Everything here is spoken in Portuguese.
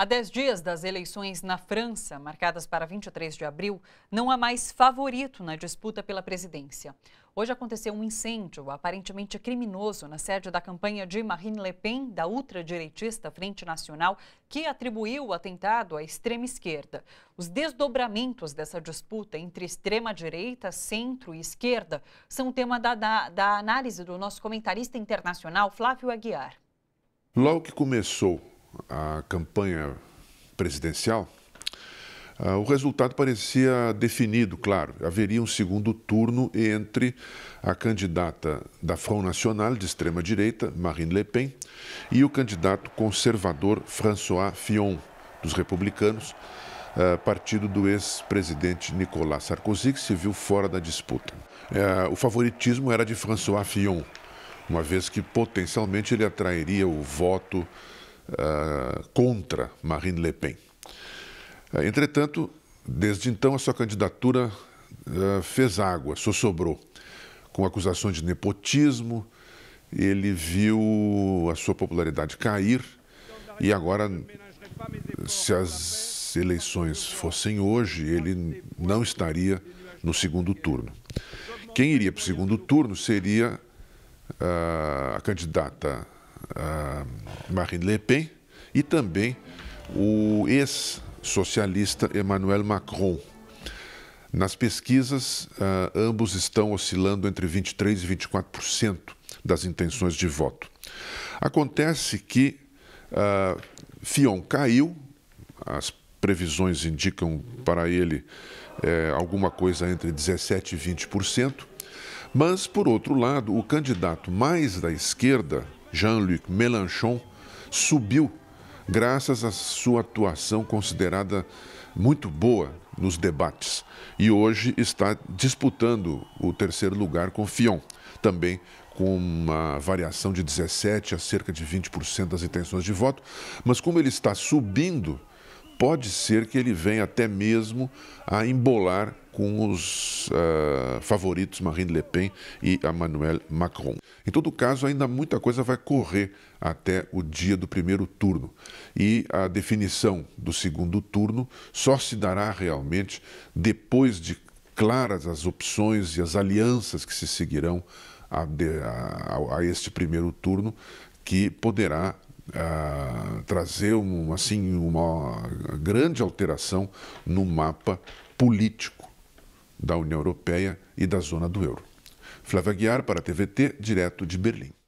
A dez dias das eleições na França, marcadas para 23 de abril, não há mais favorito na disputa pela presidência. Hoje aconteceu um incêndio aparentemente criminoso na sede da campanha de Marine Le Pen, da ultradireitista Frente Nacional, que atribuiu o atentado à extrema esquerda. Os desdobramentos dessa disputa entre extrema-direita, centro e esquerda são tema da, da, da análise do nosso comentarista internacional, Flávio Aguiar. Logo que começou a campanha presidencial, ah, o resultado parecia definido, claro. Haveria um segundo turno entre a candidata da Front Nacional de extrema-direita, Marine Le Pen, e o candidato conservador François Fillon, dos republicanos, ah, partido do ex-presidente Nicolas Sarkozy, que se viu fora da disputa. É, o favoritismo era de François Fillon, uma vez que potencialmente ele atrairia o voto ah, contra Marine Le Pen. Ah, entretanto, desde então, a sua candidatura ah, fez água, sobrou, com acusações de nepotismo. Ele viu a sua popularidade cair e agora, se as eleições fossem hoje, ele não estaria no segundo turno. Quem iria para o segundo turno seria a candidata a Marine Le Pen e também o ex-socialista Emmanuel Macron. Nas pesquisas, uh, ambos estão oscilando entre 23% e 24% das intenções de voto. Acontece que uh, Fion caiu, as previsões indicam para ele eh, alguma coisa entre 17% e 20%, mas, por outro lado, o candidato mais da esquerda, Jean-Luc Mélenchon, subiu graças à sua atuação considerada muito boa nos debates e hoje está disputando o terceiro lugar com Fion, também com uma variação de 17 a cerca de 20% das intenções de voto, mas como ele está subindo pode ser que ele venha até mesmo a embolar com os uh, favoritos Marine Le Pen e Emmanuel Macron. Em todo caso, ainda muita coisa vai correr até o dia do primeiro turno. E a definição do segundo turno só se dará realmente depois de claras as opções e as alianças que se seguirão a, a, a este primeiro turno, que poderá trazer um, assim, uma grande alteração no mapa político da União Europeia e da zona do euro. Flávia Guiar para a TVT, direto de Berlim.